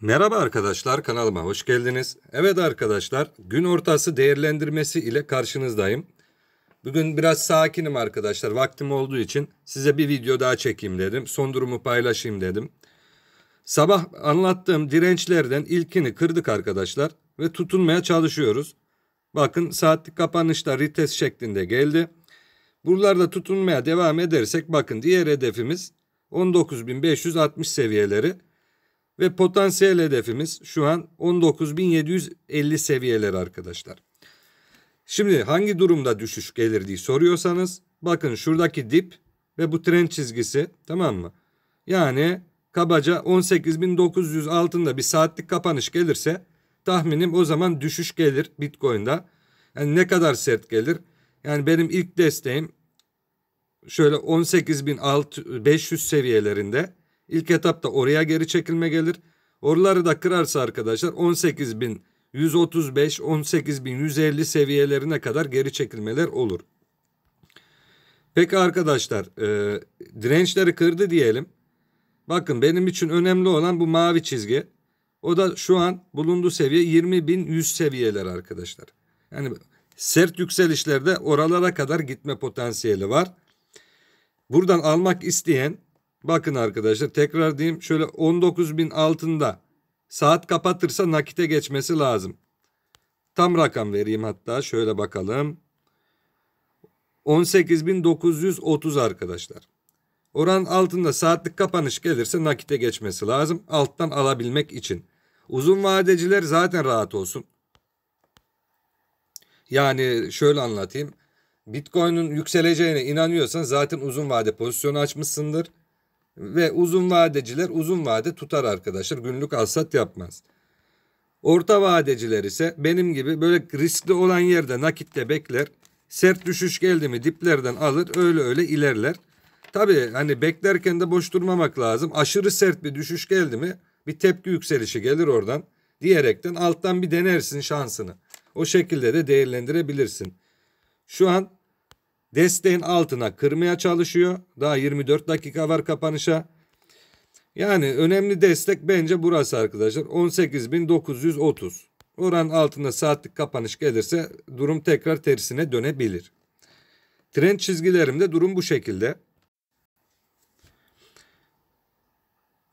Merhaba arkadaşlar kanalıma hoş geldiniz. Evet arkadaşlar gün ortası değerlendirmesi ile karşınızdayım. Bugün biraz sakinim arkadaşlar vaktim olduğu için size bir video daha çekeyim dedim. Son durumu paylaşayım dedim. Sabah anlattığım dirençlerden ilkini kırdık arkadaşlar ve tutunmaya çalışıyoruz. Bakın saatlik kapanışta rites şeklinde geldi. Buralarda tutunmaya devam edersek bakın diğer hedefimiz 19.560 seviyeleri. Ve potansiyel hedefimiz şu an 19.750 seviyeler arkadaşlar. Şimdi hangi durumda düşüş gelir diye soruyorsanız bakın şuradaki dip ve bu trend çizgisi tamam mı? Yani kabaca 18.900 altında bir saatlik kapanış gelirse tahminim o zaman düşüş gelir Bitcoin'da. Yani ne kadar sert gelir? Yani benim ilk desteğim şöyle 18.500 seviyelerinde İlk etapta oraya geri çekilme gelir. Oraları da kırarsa arkadaşlar 18.135, 18.150 seviyelerine kadar geri çekilmeler olur. Peki arkadaşlar e, dirençleri kırdı diyelim. Bakın benim için önemli olan bu mavi çizgi. O da şu an bulunduğu seviye 20.100 seviyeler arkadaşlar. Yani sert yükselişlerde oralara kadar gitme potansiyeli var. Buradan almak isteyen Bakın arkadaşlar tekrar diyeyim şöyle 19.000 altında saat kapatırsa nakite geçmesi lazım. Tam rakam vereyim hatta şöyle bakalım. 18.930 arkadaşlar. Oran altında saatlik kapanış gelirse nakite geçmesi lazım alttan alabilmek için. Uzun vadeciler zaten rahat olsun. Yani şöyle anlatayım. Bitcoin'in yükseleceğine inanıyorsan zaten uzun vade pozisyonu açmışsındır. Ve uzun vadeciler uzun vade tutar arkadaşlar. Günlük alsat yapmaz. Orta vadeciler ise benim gibi böyle riskli olan yerde nakitte bekler. Sert düşüş geldi mi diplerden alır öyle öyle ilerler. Tabii hani beklerken de boş durmamak lazım. Aşırı sert bir düşüş geldi mi bir tepki yükselişi gelir oradan diyerekten alttan bir denersin şansını. O şekilde de değerlendirebilirsin. Şu an Desteğin altına kırmaya çalışıyor. Daha 24 dakika var kapanışa. Yani önemli destek bence burası arkadaşlar. 18.930. Oranın altında saatlik kapanış gelirse durum tekrar tersine dönebilir. Trend çizgilerimde durum bu şekilde.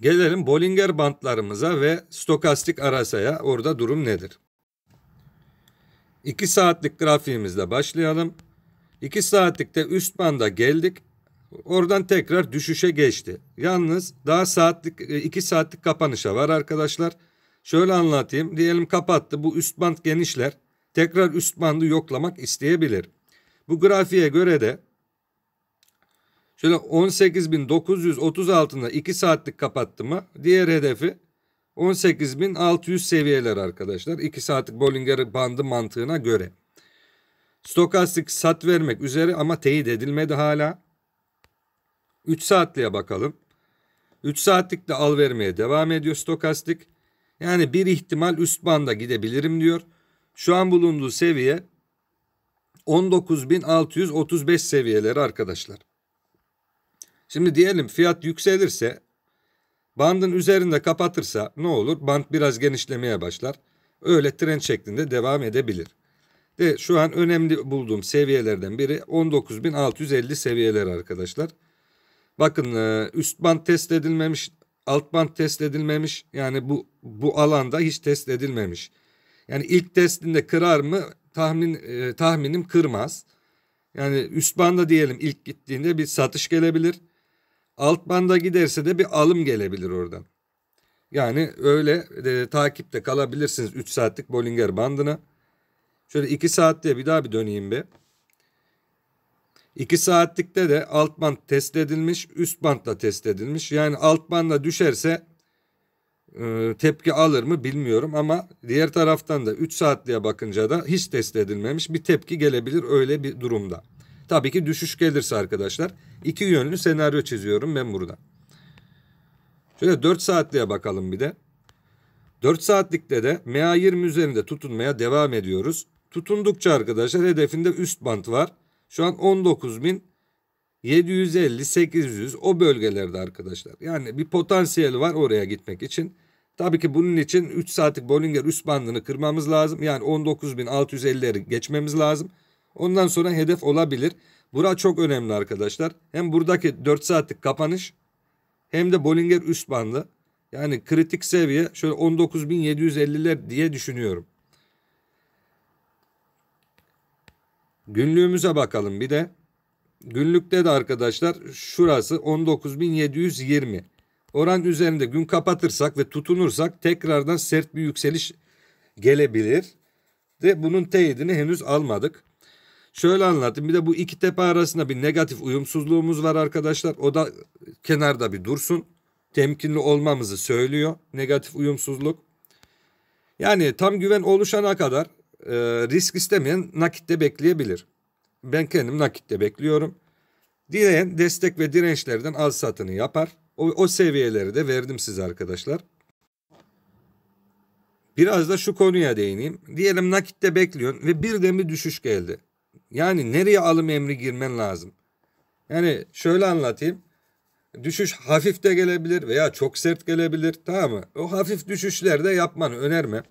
Gelelim Bollinger bantlarımıza ve stokastik arasaya. Orada durum nedir? 2 saatlik grafiğimizle başlayalım. 2 saatlikte üst banda geldik. Oradan tekrar düşüşe geçti. Yalnız daha saatlik 2 e, saatlik kapanışa var arkadaşlar. Şöyle anlatayım. Diyelim kapattı. Bu üst band genişler. Tekrar üst bandı yoklamak isteyebilir. Bu grafiğe göre de şöyle 18.930 altında 2 saatlik kapattı mı? Diğer hedefi 18.600 seviyeler arkadaşlar. 2 saatlik Bollinger bandı mantığına göre. Stokastik sat vermek üzere ama teyit edilmedi hala. 3 saatliğe bakalım. 3 saatlik de al vermeye devam ediyor stokastik. Yani bir ihtimal üst banda gidebilirim diyor. Şu an bulunduğu seviye 19.635 seviyeleri arkadaşlar. Şimdi diyelim fiyat yükselirse bandın üzerinde kapatırsa ne olur? Band biraz genişlemeye başlar. Öyle trend şeklinde devam edebilir. Ve şu an önemli bulduğum seviyelerden biri 19.650 seviyeler arkadaşlar. Bakın e, üst band test edilmemiş, alt band test edilmemiş. Yani bu bu alanda hiç test edilmemiş. Yani ilk testinde kırar mı tahmin e, tahminim kırmaz. Yani üst banda diyelim ilk gittiğinde bir satış gelebilir. Alt banda giderse de bir alım gelebilir oradan. Yani öyle e, takipte kalabilirsiniz 3 saatlik Bollinger bandına. Şöyle iki saatliğe bir daha bir döneyim bir. İki saatlikte de alt band test edilmiş, üst bandla test edilmiş. Yani alt bandla düşerse e, tepki alır mı bilmiyorum ama diğer taraftan da 3 saatliğe bakınca da hiç test edilmemiş bir tepki gelebilir öyle bir durumda. Tabii ki düşüş gelirse arkadaşlar iki yönlü senaryo çiziyorum ben burada. Şöyle 4 saatliğe bakalım bir de. 4 saatlikte de MA20 üzerinde tutunmaya devam ediyoruz. Tutundukça arkadaşlar hedefinde üst bant var. Şu an 19.750 800 o bölgelerde arkadaşlar. Yani bir potansiyeli var oraya gitmek için. Tabii ki bunun için 3 saatlik Bollinger üst bandını kırmamız lazım. Yani 19.650'leri geçmemiz lazım. Ondan sonra hedef olabilir. Bura çok önemli arkadaşlar. Hem buradaki 4 saatlik kapanış hem de Bollinger üst bandı. Yani kritik seviye şöyle 19.750'ler diye düşünüyorum. Günlüğümüze bakalım bir de. Günlükte de arkadaşlar şurası 19.720. Oran üzerinde gün kapatırsak ve tutunursak tekrardan sert bir yükseliş gelebilir. Ve bunun teyidini henüz almadık. Şöyle anlatayım bir de bu iki tepe arasında bir negatif uyumsuzluğumuz var arkadaşlar. O da kenarda bir dursun. Temkinli olmamızı söylüyor negatif uyumsuzluk. Yani tam güven oluşana kadar e, risk istemeyen nakitte bekleyebilir. Ben kendim nakitte bekliyorum. Dileyen destek ve dirençlerden al satını yapar. O, o seviyeleri de verdim size arkadaşlar. Biraz da şu konuya değineyim. Diyelim nakitte bekliyorsun ve birden bir düşüş geldi. Yani nereye alım emri girmen lazım? Yani şöyle anlatayım. Düşüş hafif de gelebilir veya çok sert gelebilir. Tamam mı? O hafif düşüşlerde yapmanı önermem.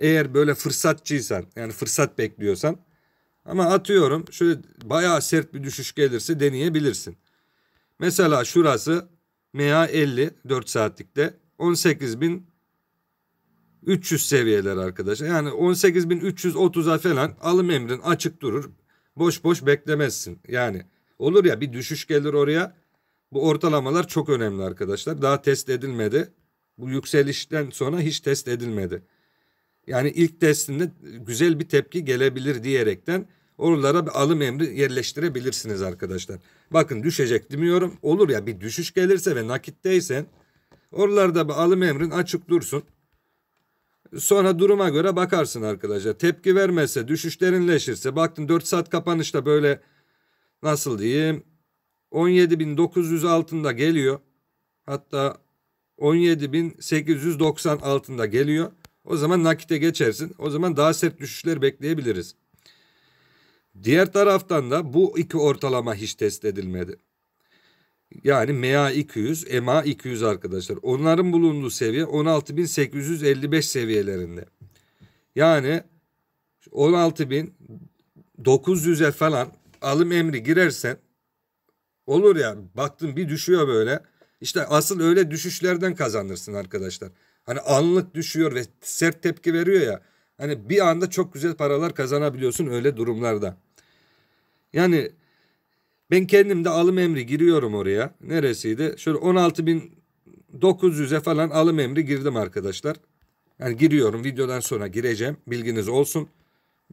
Eğer böyle fırsatçıysan yani fırsat bekliyorsan ama atıyorum şöyle bayağı sert bir düşüş gelirse deneyebilirsin. Mesela şurası MA 50 4 saatlikte 18.300 seviyeler arkadaşlar. Yani 18.330'a falan alım emrin açık durur. Boş boş beklemezsin. Yani olur ya bir düşüş gelir oraya. Bu ortalamalar çok önemli arkadaşlar. Daha test edilmedi. Bu yükselişten sonra hiç test edilmedi. Yani ilk testinde güzel bir tepki gelebilir diyerekten oralara bir alım emri yerleştirebilirsiniz arkadaşlar. Bakın düşecek demiyorum. Olur ya bir düşüş gelirse ve nakitteysen oralarda bir alım emrin açık dursun. Sonra duruma göre bakarsın arkadaşlar. Tepki vermezse, düşüş derinleşirse, baktın 4 saat kapanışta böyle nasıl diyeyim 17.900 altında geliyor. Hatta 17.890 altında geliyor. O zaman nakite geçersin. O zaman daha sert düşüşler bekleyebiliriz. Diğer taraftan da bu iki ortalama hiç test edilmedi. Yani MA 200, MA 200 arkadaşlar. Onların bulunduğu seviye 16.855 seviyelerinde. Yani 16.900'e falan alım emri girersen olur ya baktın bir düşüyor böyle. İşte asıl öyle düşüşlerden kazanırsın arkadaşlar. Hani anlık düşüyor ve sert tepki veriyor ya. Hani bir anda çok güzel paralar kazanabiliyorsun öyle durumlarda. Yani ben kendim de alım emri giriyorum oraya. Neresiydi? Şöyle 16.900'e falan alım emri girdim arkadaşlar. Yani giriyorum videodan sonra gireceğim. Bilginiz olsun.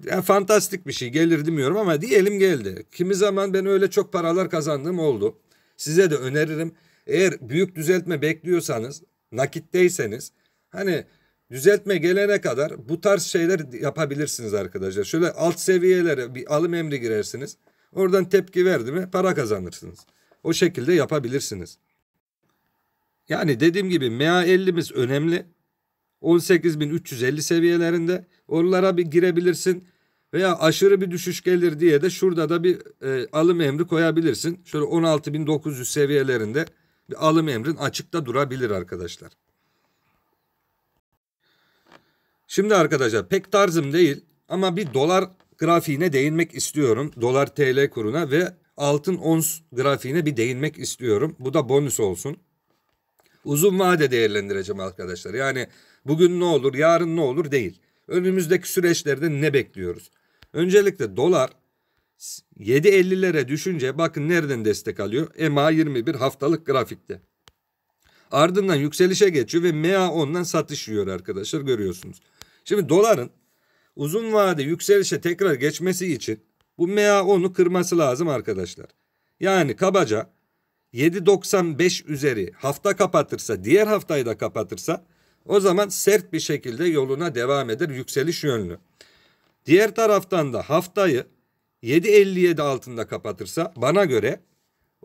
Yani fantastik bir şey gelir demiyorum ama diyelim geldi. Kimi zaman ben öyle çok paralar kazandım oldu. Size de öneririm. Eğer büyük düzeltme bekliyorsanız, nakitteyseniz Hani düzeltme gelene kadar bu tarz şeyler yapabilirsiniz arkadaşlar. Şöyle alt seviyelere bir alım emri girersiniz. Oradan tepki verdi mi para kazanırsınız. O şekilde yapabilirsiniz. Yani dediğim gibi MA50'miz önemli. 18.350 seviyelerinde. Oralara bir girebilirsin. Veya aşırı bir düşüş gelir diye de şurada da bir e, alım emri koyabilirsin. Şöyle 16.900 seviyelerinde bir alım emrin açıkta durabilir arkadaşlar. Şimdi arkadaşlar pek tarzım değil ama bir dolar grafiğine değinmek istiyorum. Dolar TL kuruna ve altın ons grafiğine bir değinmek istiyorum. Bu da bonus olsun. Uzun vade değerlendireceğim arkadaşlar. Yani bugün ne olur yarın ne olur değil. Önümüzdeki süreçlerde ne bekliyoruz? Öncelikle dolar 7.50'lere düşünce bakın nereden destek alıyor? EMA 21 haftalık grafikte. Ardından yükselişe geçiyor ve MA10'dan satış yiyor arkadaşlar görüyorsunuz. Şimdi doların uzun vade yükselişe tekrar geçmesi için bu MA10'u kırması lazım arkadaşlar. Yani kabaca 7.95 üzeri hafta kapatırsa diğer haftayı da kapatırsa o zaman sert bir şekilde yoluna devam eder yükseliş yönlü. Diğer taraftan da haftayı 7.57 altında kapatırsa bana göre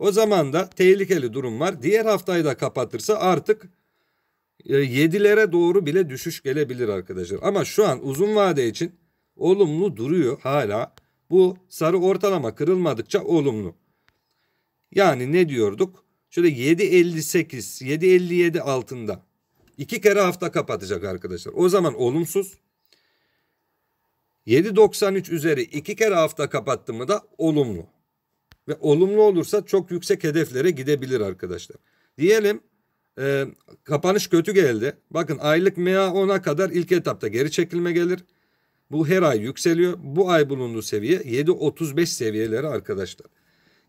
o zaman da tehlikeli durum var. Diğer haftayı da kapatırsa artık 7'lere e, doğru bile düşüş gelebilir arkadaşlar. Ama şu an uzun vade için olumlu duruyor hala. Bu sarı ortalama kırılmadıkça olumlu. Yani ne diyorduk? Şöyle 7.58, 7.57 altında. iki kere hafta kapatacak arkadaşlar. O zaman olumsuz. 7.93 üzeri iki kere hafta kapattı mı da olumlu ve olumlu olursa çok yüksek hedeflere gidebilir arkadaşlar. Diyelim e, kapanış kötü geldi. Bakın aylık MA 10'a kadar ilk etapta geri çekilme gelir. Bu her ay yükseliyor. Bu ay bulunduğu seviye 7.35 seviyeleri arkadaşlar.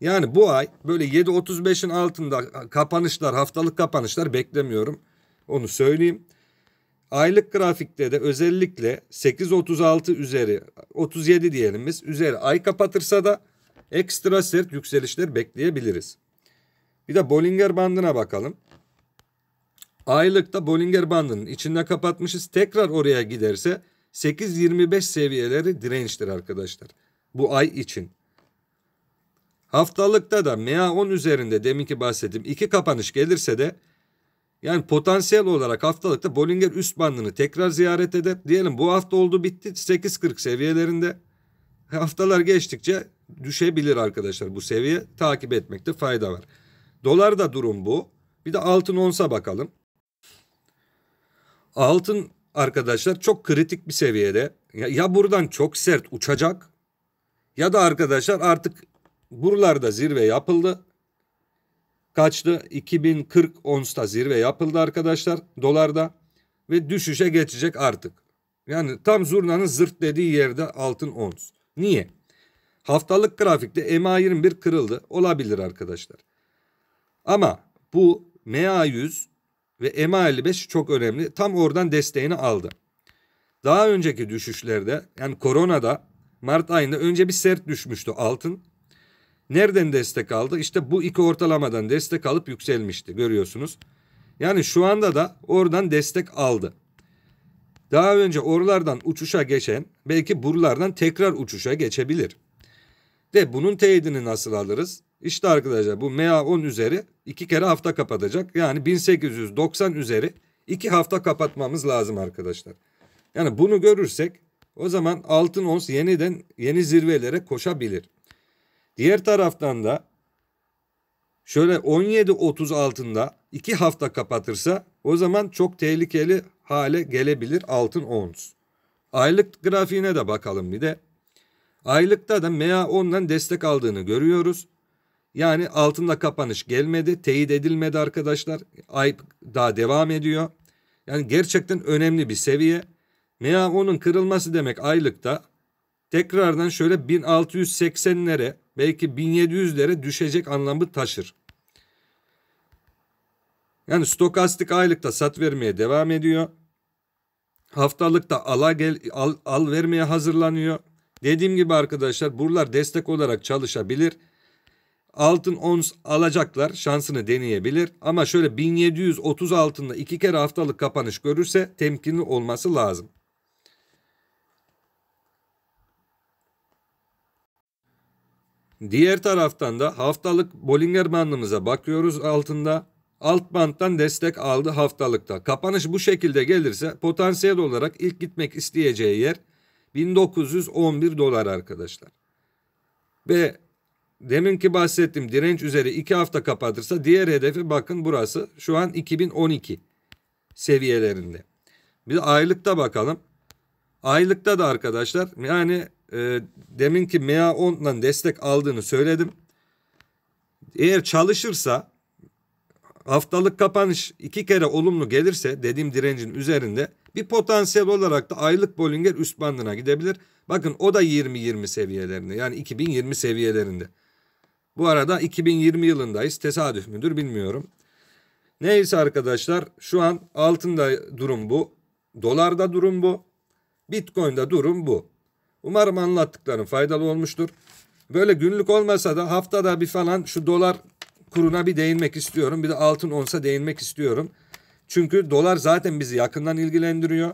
Yani bu ay böyle 7.35'in altında kapanışlar haftalık kapanışlar beklemiyorum. Onu söyleyeyim. Aylık grafikte de özellikle 8.36 üzeri 37 diyelim biz üzeri ay kapatırsa da ekstra sert yükselişler bekleyebiliriz. Bir de Bollinger bandına bakalım. Aylıkta Bollinger bandının içinde kapatmışız. Tekrar oraya giderse 8.25 seviyeleri dirençtir arkadaşlar. Bu ay için. Haftalıkta da MA10 üzerinde deminki bahsettim. iki kapanış gelirse de yani potansiyel olarak haftalıkta Bollinger üst bandını tekrar ziyaret eder. Diyelim bu hafta oldu bitti 8.40 seviyelerinde. Haftalar geçtikçe düşebilir arkadaşlar bu seviye. Takip etmekte fayda var. Dolarda durum bu. Bir de altın onsa bakalım. Altın arkadaşlar çok kritik bir seviyede. Ya, ya buradan çok sert uçacak ya da arkadaşlar artık buralarda zirve yapıldı. Kaçtı? 2040 onsta zirve yapıldı arkadaşlar dolarda ve düşüşe geçecek artık. Yani tam zurnanın zırt dediği yerde altın ons. Niye? Haftalık grafikte MA21 kırıldı. Olabilir arkadaşlar. Ama bu MA100 ve MA55 çok önemli. Tam oradan desteğini aldı. Daha önceki düşüşlerde yani koronada Mart ayında önce bir sert düşmüştü altın. Nereden destek aldı? İşte bu iki ortalamadan destek alıp yükselmişti görüyorsunuz. Yani şu anda da oradan destek aldı. Daha önce oralardan uçuşa geçen belki buralardan tekrar uçuşa geçebilir. De bunun teyidini nasıl alırız? İşte arkadaşlar bu MA10 üzeri iki kere hafta kapatacak. Yani 1890 üzeri iki hafta kapatmamız lazım arkadaşlar. Yani bunu görürsek o zaman altın ons yeniden yeni zirvelere koşabilir. Diğer taraftan da şöyle 17.30 altında 2 hafta kapatırsa o zaman çok tehlikeli hale gelebilir altın ons. Aylık grafiğine de bakalım bir de. Aylıkta da MA10'dan destek aldığını görüyoruz. Yani altında kapanış gelmedi, teyit edilmedi arkadaşlar. Ayıp daha devam ediyor. Yani gerçekten önemli bir seviye. MA10'un kırılması demek aylıkta tekrardan şöyle 1680'lere belki 1700'lere düşecek anlamı taşır. Yani stokastik aylıkta sat vermeye devam ediyor. Haftalıkta ala gel, al, al vermeye hazırlanıyor. Dediğim gibi arkadaşlar buralar destek olarak çalışabilir. Altın ons alacaklar şansını deneyebilir. Ama şöyle 1730 altında iki kere haftalık kapanış görürse temkinli olması lazım. Diğer taraftan da haftalık Bollinger bandımıza bakıyoruz altında. Alt banttan destek aldı haftalıkta. Kapanış bu şekilde gelirse potansiyel olarak ilk gitmek isteyeceği yer 1911 dolar arkadaşlar. Ve deminki bahsettiğim direnç üzeri 2 hafta kapatırsa diğer hedefi bakın burası şu an 2012 seviyelerinde. Bir de aylıkta bakalım. Aylıkta da arkadaşlar yani e, deminki MA10'dan destek aldığını söyledim. Eğer çalışırsa haftalık kapanış iki kere olumlu gelirse dediğim direncin üzerinde bir potansiyel olarak da aylık Bollinger üst bandına gidebilir. Bakın o da 20-20 seviyelerinde yani 2020 seviyelerinde. Bu arada 2020 yılındayız tesadüf müdür bilmiyorum. Neyse arkadaşlar şu an altında durum bu. Dolarda durum bu. Bitcoin'de durum bu. Umarım anlattıklarım faydalı olmuştur. Böyle günlük olmasa da haftada bir falan şu dolar kuruna bir değinmek istiyorum. Bir de altın onsa değinmek istiyorum. Çünkü dolar zaten bizi yakından ilgilendiriyor.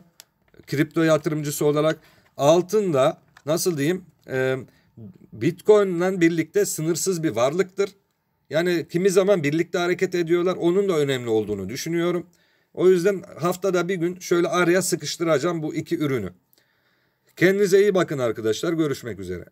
Kripto yatırımcısı olarak altın da nasıl diyeyim e, Bitcoin'le birlikte sınırsız bir varlıktır. Yani kimi zaman birlikte hareket ediyorlar. Onun da önemli olduğunu düşünüyorum. O yüzden haftada bir gün şöyle araya sıkıştıracağım bu iki ürünü. Kendinize iyi bakın arkadaşlar. Görüşmek üzere.